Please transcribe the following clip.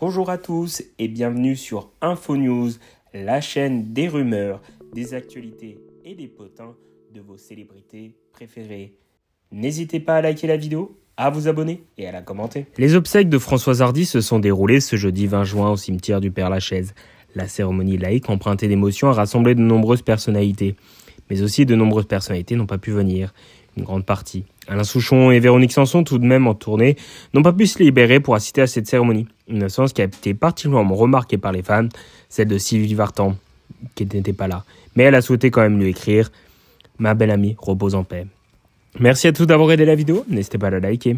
Bonjour à tous et bienvenue sur InfoNews, la chaîne des rumeurs, des actualités et des potins de vos célébrités préférées. N'hésitez pas à liker la vidéo, à vous abonner et à la commenter. Les obsèques de Françoise Hardy se sont déroulées ce jeudi 20 juin au cimetière du Père-Lachaise. La cérémonie laïque empruntée d'émotions a rassemblé de nombreuses personnalités, mais aussi de nombreuses personnalités n'ont pas pu venir, une grande partie. Alain Souchon et Véronique Sanson, tout de même en tournée, n'ont pas pu se libérer pour assister à cette cérémonie. Une absence qui a été particulièrement remarquée par les fans, celle de Sylvie Vartan, qui n'était pas là. Mais elle a souhaité quand même lui écrire Ma belle amie, repose en paix. Merci à tous d'avoir aidé la vidéo, n'hésitez pas à la liker.